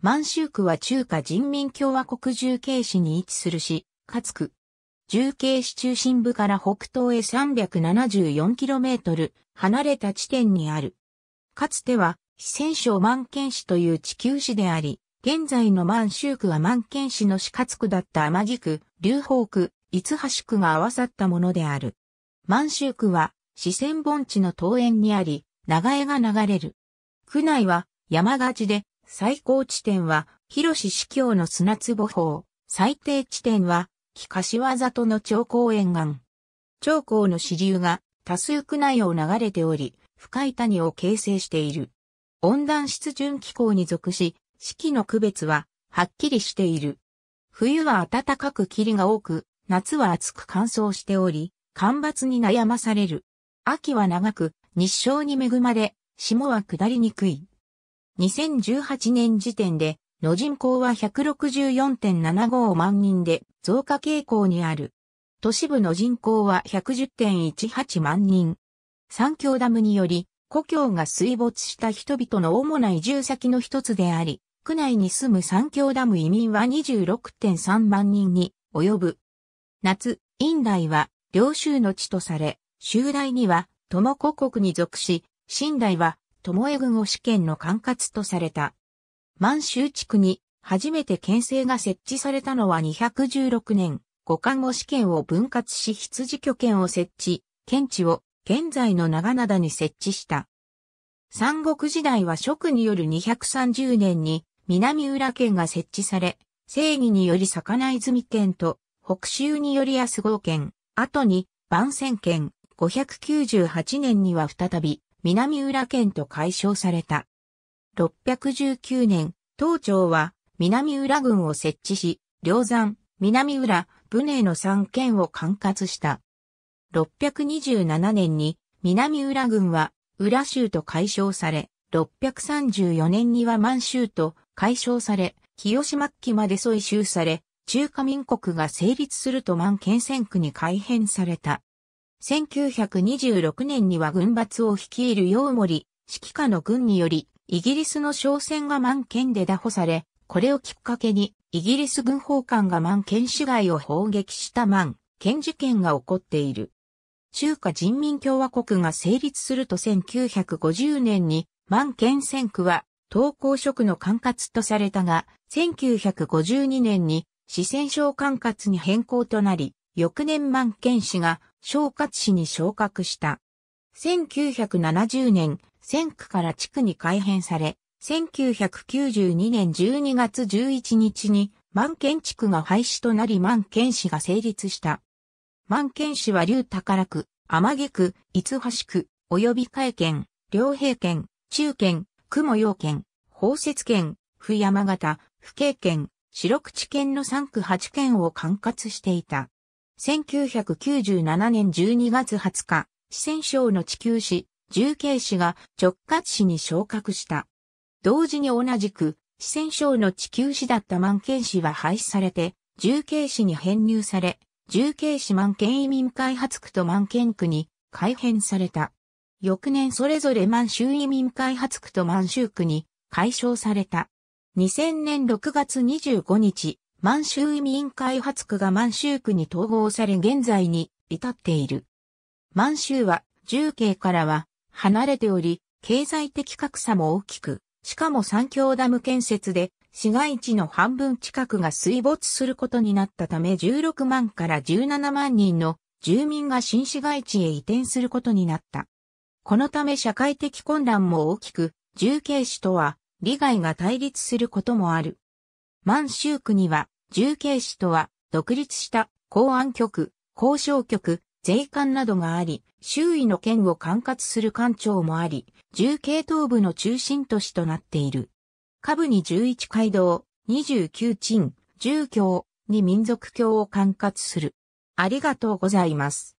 満州区は中華人民共和国重慶市に位置する市、かつ区。重慶市中心部から北東へ 374km 離れた地点にある。かつては、四川省万県市という地球市であり、現在の満州区は万県市の市活区だった天城区、流宝区、五橋区が合わさったものである。満州区は四川盆地の東園にあり、長江が流れる。区内は山がちで最高地点は、広市市境の砂壺峰。最低地点は、木柏里の長江沿岸。長江の支流が多数区内を流れており、深い谷を形成している。温暖湿潤気候に属し、四季の区別は、はっきりしている。冬は暖かく霧が多く、夏は暑く乾燥しており、干ばつに悩まされる。秋は長く、日照に恵まれ、霜は下りにくい。2018年時点で、の人口は164.75万人で増加傾向にある。都市部の人口は110.18万人。三峡ダムにより、故郷が水没した人々の主な移住先の一つであり、区内に住む三峡ダム移民は26.3万人に及ぶ。夏、院内は領州の地とされ、州内には、友古国に属し、新大は巴ぐご試験の管轄とされた。満州地区に初めて県政が設置されたのは216年、五冠護試験を分割し羊拠県を設置、県地を現在の長灘に設置した。三国時代は職による230年に南浦県が設置され、正義により魚泉県と北州により安郷県、後に番仙県、598年には再び南浦県と解消された。619年、東庁は南浦郡を設置し、梁山、南浦、武寧の三県を管轄した。627年に南浦郡は浦州と解消され、634年には満州と解消され、清島期まで疎い州され、中華民国が成立すると満県選区に改変された。1926年には軍閥を率いるモ森、指揮下の軍により、イギリスの商船が満県で打破され、これをきっかけに、イギリス軍法官が満県市街を砲撃した満県事件が起こっている。中華人民共和国が成立すると1950年に、満県戦区は、投降職の管轄とされたが、1952年に四川省管轄に変更となり、翌年満県市が昇活市に昇格した。1970年、千区から地区に改編され、1992年12月11日に万県地区が廃止となり万県市が成立した。万県市は竜宝区、天毛区、五橋区、及び海県、両平県、中県、雲陽県、宝雪県、府山形、府警県、白口県の3区8県を管轄していた。1997年12月20日、四川省の地球市、重慶市が直轄市に昇格した。同時に同じく、四川省の地球市だった万県市は廃止されて、重慶市に編入され、重慶市万県移民開発区と万県区に改編された。翌年それぞれ満州移民開発区と満州区に解消された。2000年6月25日、満州移民開発区が満州区に統合され現在に至っている。満州は重慶からは離れており、経済的格差も大きく、しかも三峡ダム建設で市街地の半分近くが水没することになったため16万から17万人の住民が新市街地へ移転することになった。このため社会的混乱も大きく、重慶市とは利害が対立することもある。満州区には、重慶市とは、独立した公安局、交渉局、税関などがあり、周囲の県を管轄する官庁もあり、重慶東部の中心都市となっている。下部に11街道、29鎮、10教に民族教を管轄する。ありがとうございます。